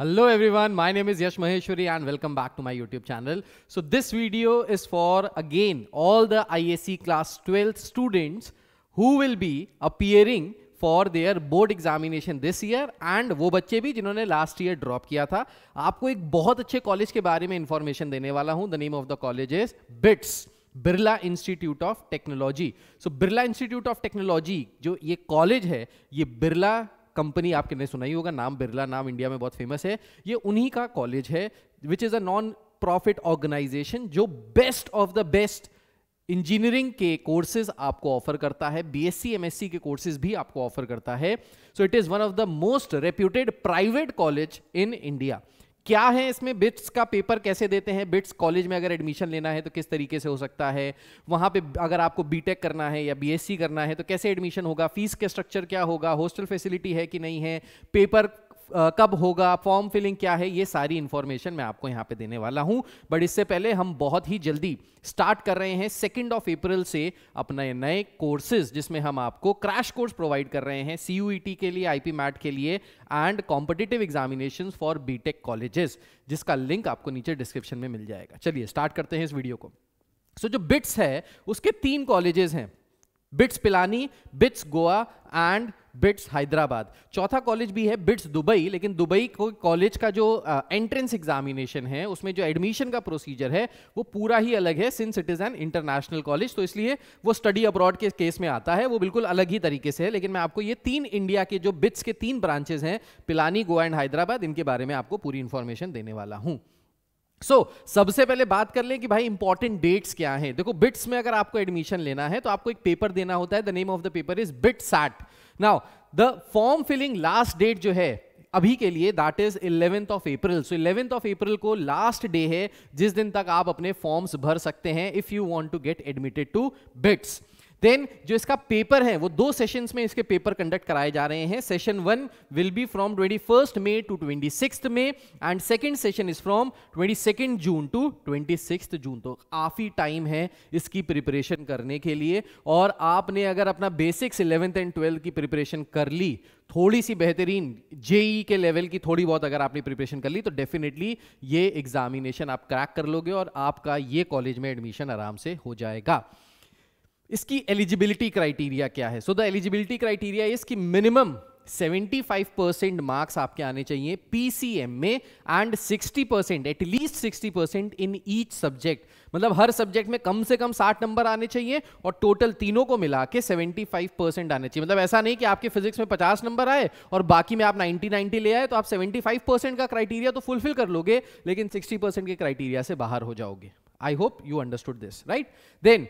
Hello everyone, my name is Yash Maheshwari and welcome back to my YouTube channel. So this video is for again all the IAC class twelfth students who will be appearing for their board examination this year and वो बच्चे भी जिन्होंने last year drop किया था आपको एक बहुत अच्छे कॉलेज के बारे में इंफॉर्मेशन देने वाला हूं the name of the college is BITS Birla institute of technology so Birla institute of technology जो ये कॉलेज है ये बिरला कंपनी आपके ने सुना ही होगा नाम बिरला नाम इंडिया में बहुत फेमस है ये उन्हीं का कॉलेज है which is a non profit organisation जो best of the best engineering के कोर्सेज आपको ऑफर करता है बीएससी एमएससी के कोर्सेज भी आपको ऑफर करता है so it is one of the most reputed private college in India क्या है इसमें बिट्स का पेपर कैसे देते हैं बिट्स कॉलेज में अगर एडमिशन लेना है तो किस तरीके से हो सकता है वहां पे अगर आपको बीटेक करना है या बीएससी करना है तो कैसे एडमिशन होगा फीस के स्ट्रक्चर क्या होगा हॉस्टल फैसिलिटी है कि नहीं है पेपर कब होगा फॉर्म फिलिंग क्या है ये सारी इंफॉर्मेशन मैं आपको यहाँ पे देने वाला हूँ बट इससे पहले हम बहुत ही जल्दी स्टार्ट कर रहे हैं सेकेंड ऑफ अप्रैल से अपने नए कोर्सेज जिसमें हम आपको क्रैश कोर्स प्रोवाइड कर रहे हैं सी e के लिए आई मैट के लिए and competitive examination for B colleges जिसका लिंक आपको नीचे डिस्क्रिप्शन में मिल जाएगा चलिए स्टार्ट करते हैं इस वीडियो को सो so, जो बिट्स है उसके तीन कॉलेजेस हैं BITS Pilani BITS Goa and BITS Hyderabad चौथा कॉलेज भी है बिट्स दुबई लेकिन दुबई को कॉलेज का जो एंट्रेंस एग्जामिनेशन है उसमें जो एडमिशन का प्रोसीजर है वो पूरा ही अलग है since it is an international college तो इसलिए वो स्टडी अब्रॉड के केस में आता है वो बिल्कुल अलग ही तरीके से है लेकिन मैं आपको ये तीन इंडिया के जो बिट्स के तीन ब्रांचेज हैं पिलानी गोवा एंड हैदराबाद इनके बारे में आपको पूरी इंफॉर्मेशन देने वाला हूं so, सबसे पहले बात कर लें कि भाई इंपॉर्टेंट डेट्स क्या हैं देखो बिट्स में अगर आपको एडमिशन लेना है तो आपको एक पेपर देना होता है the name of the paper is BIT SAT now the form filling last date जो है अभी के लिए that is eleventh of April so eleventh of April को लास्ट डे है जिस दिन तक आप अपने फॉर्म्स भर सकते हैं if you want to get admitted to BITS then जो इसका पेपर है वो दो सेशंस में इसके पेपर कंडक्ट कराए जा रहे हैं session one will be from twenty first May to twenty six May and second session is from twenty second June to twenty six June तो काफ़ी टाइम है इसकी प्रिपरेशन करने के लिए और आपने अगर अपना बेसिक्स इलेवेंथ एंड ट्वेल्थ की प्रिपरेशन कर ली थोड़ी सी बेहतरीन जेई e के लेवल की थोड़ी बहुत अगर आपने प्रिपरेशन कर ली तो डेफिनेटली ये एग्जामिनेशन आप क्रैक कर लोगे और आपका ये कॉलेज में एडमिशन आराम से हो जाएगा इसकी एलिजिबिलिटी क्राइटेरिया क्या है सो द एलिजिबिलिटी क्राइटेरिया इसकी मिनिमम 75 परसेंट मार्क्स आपके आने चाहिए पीसीएम में and 60 percent at least sixty percent in each subject मतलब हर सब्जेक्ट में कम से कम 60 नंबर आने चाहिए और टोटल तीनों को मिला के सेवेंटी परसेंट आने चाहिए मतलब ऐसा नहीं कि आपके फिजिक्स में 50 नंबर आए और बाकी में आप 90 90 ले आए तो आप 75 परसेंट का क्राइटेरिया तो फुलफिल कर लोगे लेकिन 60 परसेंट के क्राइटेरिया से बाहर हो जाओगे I hope you understood this right then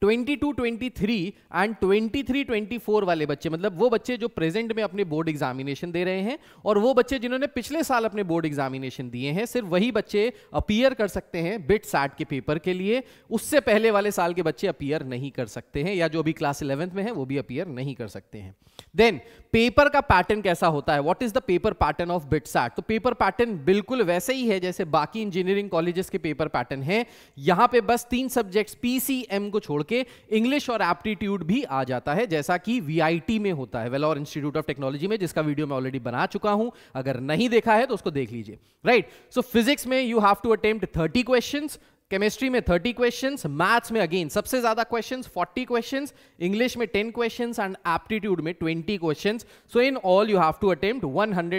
twenty two twenty three and twenty three twenty four वाले बच्चे मतलब वो बच्चे जो प्रेजेंट में अपने बोर्ड एग्जामिनेशन दे रहे हैं और वो बच्चे जिन्होंने पिछले साल अपने बोर्ड एग्जामिनेशन दिए हैं सिर्फ वही बच्चे अपीयर कर सकते हैं बिट सैट के पेपर के लिए उससे पहले वाले साल के बच्चे अपीयर नहीं कर सकते हैं या जो अभी क्लास इलेवेंथ में है वो भी अपीयर नहीं कर सकते हैं देन पेपर का पैटर्न कैसा होता है what is the paper pattern of BIT SAT तो पेपर पैटर्न बिल्कुल वैसे ही है जैसे बाकी इंजीनियरिंग कॉलेजेस के पेपर पैटर्न है यहां पे बस तीन सब्जेक्ट्स पीसीएम को छोड़ छोड़ के इंग्लिश और एप्टीट्यूड भी आ जाता है जैसा कि वी में होता है वेलोर इंस्टीट्यूट ऑफ टेक्नोलॉजी में जिसका वीडियो मैं ऑलरेडी बना चुका हूं अगर नहीं देखा है तो उसको देख लीजिए राइट सो फिजिक्स में you have to attempt thirty question chemistry में 30 क्वेश्चंस मैथ्स में अगेन सबसे ज्यादा क्वेश्चंस 40 क्वेश्चंस इंग्लिश में 10 क्वेश्चंस एंड एप्टीट्यूड में 20 questions so in all you have to attempt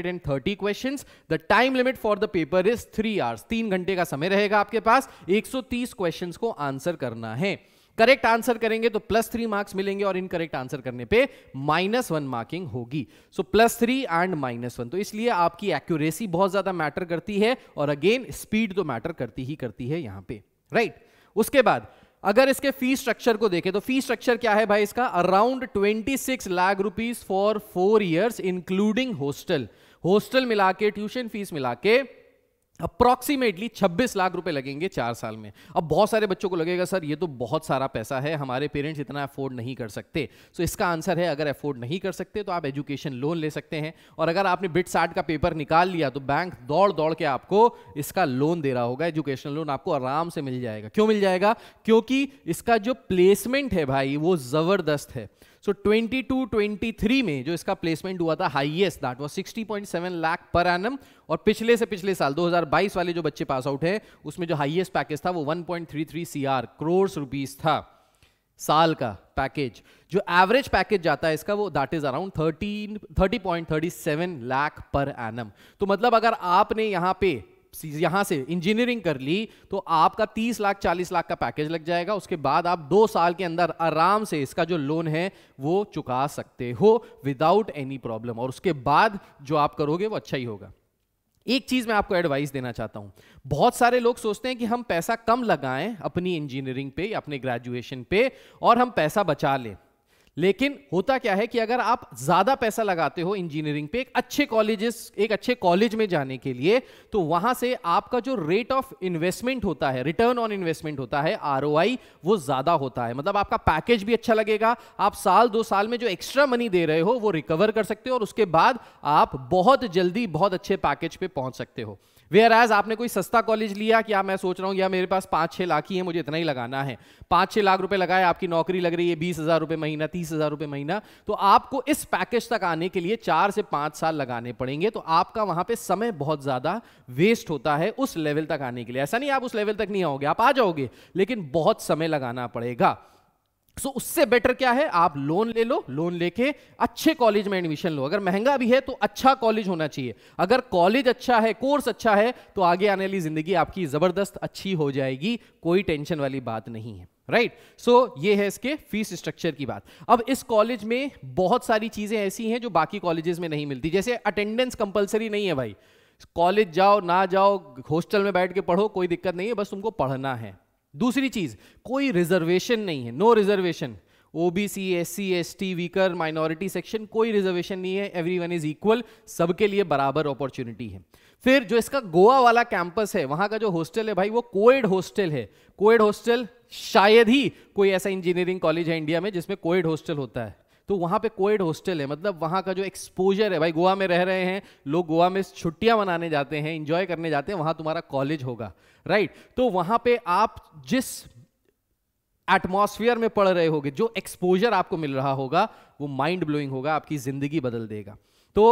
130 questions the time limit for the paper is three hours तीन घंटे का समय रहेगा आपके पास 130 क्वेश्चंस को आंसर करना है करेक्ट आंसर करेंगे तो प्लस थ्री मार्क्स मिलेंगे और इनकरेक्ट आंसर करने पे माइनस वन मार्किंग होगी so plus three and minus one तो इसलिए आपकी एक्यूरेसी बहुत ज्यादा मैटर करती है और अगेन स्पीड तो मैटर करती ही करती है यहां पे राइट right? उसके बाद अगर इसके फी स्ट्रक्चर को देखें तो फी स्ट्रक्चर क्या है भाई इसका around twenty six lakh rupees for four years including hostel hostel मिला के ट्यूशन फीस मिला के अप्रॉक्सीमेटली 26 लाख रुपए लगेंगे चार साल में अब बहुत सारे बच्चों को लगेगा सर ये तो बहुत सारा पैसा है हमारे पेरेंट्स इतना अफोर्ड नहीं कर सकते सो so, इसका आंसर है अगर अफोर्ड नहीं कर सकते तो आप एजुकेशन लोन ले सकते हैं और अगर आपने बिट साट का पेपर निकाल लिया तो बैंक दौड़ दौड़ के आपको इसका लोन दे रहा होगा एजुकेशन लोन आपको आराम से मिल जाएगा क्यों मिल जाएगा क्योंकि इसका जो प्लेसमेंट है भाई वो ज़बरदस्त है so twenty two twenty three में जो इसका प्लेसमेंट हुआ था हाईएस्ट दैट वाज 60.7 लाख पर एनम और पिछले से पिछले साल 2022 वाले जो बच्चे पास आउट है उसमें जो हाईएस्ट पैकेज था वो 1.33 सीआर करोड़ रुपीज था साल का पैकेज जो एवरेज पैकेज जाता है इसका वो that is around thirteen thirty point thirty seven lakh पर एनम तो मतलब अगर आपने यहां पे यहां से इंजीनियरिंग कर ली तो आपका 30 लाख 40 लाख का पैकेज लग जाएगा उसके बाद आप दो साल के अंदर आराम से इसका जो लोन है वो चुका सकते हो विदाउट एनी प्रॉब्लम और उसके बाद जो आप करोगे वो अच्छा ही होगा एक चीज मैं आपको एडवाइस देना चाहता हूं बहुत सारे लोग सोचते हैं कि हम पैसा कम लगाएं अपनी इंजीनियरिंग पे या अपने ग्रेजुएशन पे और हम पैसा बचा लें लेकिन होता क्या है कि अगर आप ज्यादा पैसा लगाते हो इंजीनियरिंग पे एक अच्छे कॉलेजेस एक अच्छे कॉलेज में जाने के लिए तो वहां से आपका जो रेट ऑफ इन्वेस्टमेंट होता है रिटर्न ऑन इन्वेस्टमेंट होता है आर वो ज्यादा होता है मतलब आपका पैकेज भी अच्छा लगेगा आप साल दो साल में जो एक्स्ट्रा मनी दे रहे हो वो रिकवर कर सकते हो और उसके बाद आप बहुत जल्दी बहुत अच्छे पैकेज पे पहुंच सकते हो वेयर एज आपने कोई सस्ता कॉलेज लिया क्या मैं सोच रहा हूँ या मेरे पास पाँच छः लाख ही है मुझे इतना ही लगाना है पाँच छः लाख रुपए लगाए आपकी नौकरी लग रही है बीस हज़ार रुपये महीना तीस हज़ार रुपये महीना तो आपको इस पैकेज तक आने के लिए चार से पाँच साल लगाने पड़ेंगे तो आपका वहाँ पर समय बहुत ज़्यादा वेस्ट होता है उस लेवल तक आने के लिए ऐसा नहीं आप उस लेवल तक नहीं आओगे आप आ जाओगे लेकिन बहुत समय लगाना पड़ेगा सो उससे बेटर क्या है आप लोन ले लो लोन लेके अच्छे कॉलेज में एडमिशन लो अगर महंगा भी है तो अच्छा कॉलेज होना चाहिए अगर कॉलेज अच्छा है कोर्स अच्छा है तो आगे आने वाली जिंदगी आपकी जबरदस्त अच्छी हो जाएगी कोई टेंशन वाली बात नहीं है राइट right? सो so, ये है इसके फीस स्ट्रक्चर की बात अब इस कॉलेज में बहुत सारी चीजें ऐसी हैं जो बाकी कॉलेजेस में नहीं मिलती जैसे अटेंडेंस कंपलसरी नहीं है भाई कॉलेज जाओ ना जाओ हॉस्टल में बैठ के पढ़ो कोई दिक्कत नहीं है बस तुमको पढ़ना है दूसरी चीज कोई रिजर्वेशन नहीं है no reservation OBC S C S T weaker minority section कोई रिजर्वेशन नहीं है एवरी वन इज इक्वल सबके लिए बराबर अपॉर्चुनिटी है फिर जो इसका गोवा वाला कैंपस है वहां का जो हॉस्टल है भाई वो कोएड हॉस्टल है कोएड हॉस्टल शायद ही कोई ऐसा इंजीनियरिंग कॉलेज है इंडिया में जिसमें कोएड हॉस्टल होता है तो वहां पे कोएड हॉस्टल है मतलब वहां का जो एक्सपोजर है भाई गोवा में रह रहे हैं लोग गोवा में छुट्टियां मनाने जाते हैं इंजॉय करने जाते हैं वहां तुम्हारा कॉलेज होगा राइट तो वहां पे आप जिस एटमोसफियर में पढ़ रहे होगे जो एक्सपोजर आपको मिल रहा होगा वो माइंड ब्लोइंग होगा आपकी ज़िंदगी बदल देगा तो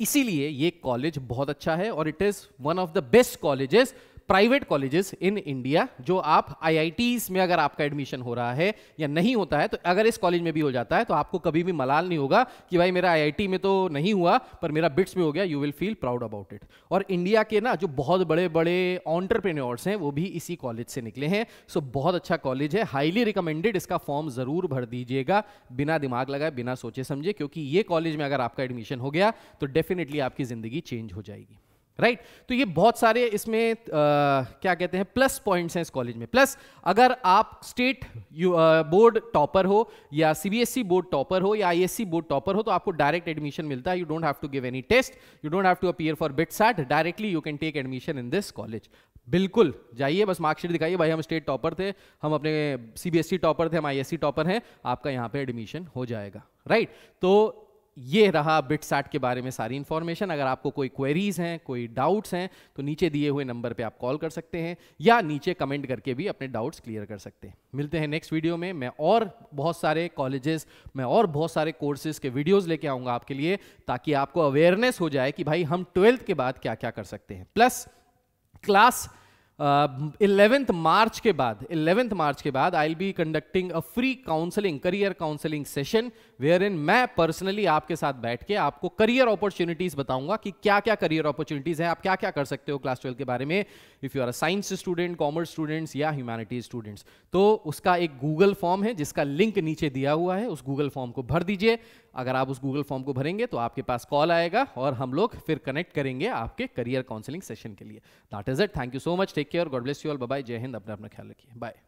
इसीलिए ये कॉलेज बहुत अच्छा है और it is one of the best colleges private colleges in India जो आप आई में अगर आपका एडमिशन हो रहा है या नहीं होता है तो अगर इस कॉलेज में भी हो जाता है तो आपको कभी भी मलाल नहीं होगा कि भाई मेरा आई में तो नहीं हुआ पर मेरा बिट्स में हो गया you will feel proud about it और इंडिया के ना जो बहुत बड़े बड़े ऑन्टरप्रेन्योर्स हैं वो भी इसी कॉलेज से निकले हैं सो बहुत अच्छा कॉलेज है हाईली रिकमेंडेड इसका फॉर्म जरूर भर दीजिएगा बिना दिमाग लगाए बिना सोचे समझे क्योंकि ये कॉलेज में अगर आपका एडमिशन हो गया तो डेफिनेटली आपकी जिंदगी चेंज हो जाएगी राइट right? तो ये बहुत सारे इसमें आ, क्या कहते हैं प्लस पॉइंट्स हैं इस कॉलेज में प्लस अगर आप स्टेट बोर्ड टॉपर हो या सीबीएसई बोर्ड टॉपर हो या आईएससी बोर्ड टॉपर हो तो आपको डायरेक्ट एडमिशन मिलता है you don't have to give any test you don't have to appear for BIT SAT directly you can take admission in this college बिल्कुल जाइए बस मार्कशीट दिखाइए भाई हम स्टेट टॉपर थे हम अपने सीबीएसई टॉपर e थे हम आईएससी टॉपर e हैं आपका यहाँ पे एडमिशन हो जाएगा राइट right? तो ये रहा बिटसैट के बारे में सारी इंफॉर्मेशन अगर आपको कोई क्वेरीज हैं कोई डाउट्स हैं तो नीचे दिए हुए नंबर पे आप कॉल कर सकते हैं या नीचे कमेंट करके भी अपने डाउट्स क्लियर कर सकते हैं मिलते हैं नेक्स्ट वीडियो में मैं और बहुत सारे कॉलेजेस मैं और बहुत सारे कोर्सेज के वीडियोज लेके आऊंगा आपके लिए ताकि आपको अवेयरनेस हो जाए कि भाई हम ट्वेल्थ के बाद क्या क्या कर सकते हैं प्लस क्लास इलेवेंथ मार्च के बाद इलेवेंथ मार्च के बाद I be conducting a free counselling career counselling session wherein मैं पर्सनली आपके साथ बैठ के आपको करियर अपॉर्चुनिटीज बताऊंगा कि क्या क्या करियर अपॉर्चुनिटीज हैं आप क्या क्या कर सकते हो क्लास ट्वेल्व के बारे में if you are science student commerce students या ह्यूमैनिटीज स्टूडेंट्स तो उसका एक गूगल फॉर्म है जिसका लिंक नीचे दिया हुआ है उस गूगल फॉर्म को भर दीजिए अगर आप उस गूगल फॉर्म को भरेंगे तो आपके पास कॉल आएगा और हम लोग फिर कनेक्ट करेंगे आपके करियर काउंसलिंग सेशन के लिए that is it thank you so much take care God bless you all bye जय हिंद अपना अपना ख्याल रखिए बाय